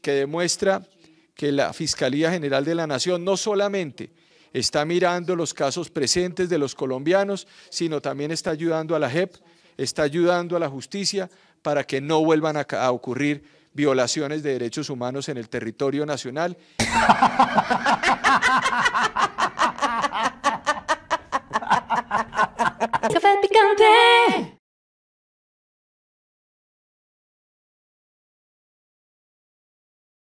que demuestra que la Fiscalía General de la Nación no solamente está mirando los casos presentes de los colombianos, sino también está ayudando a la JEP, está ayudando a la justicia para que no vuelvan a, ocurrir violaciones de derechos humanos en el territorio nacional.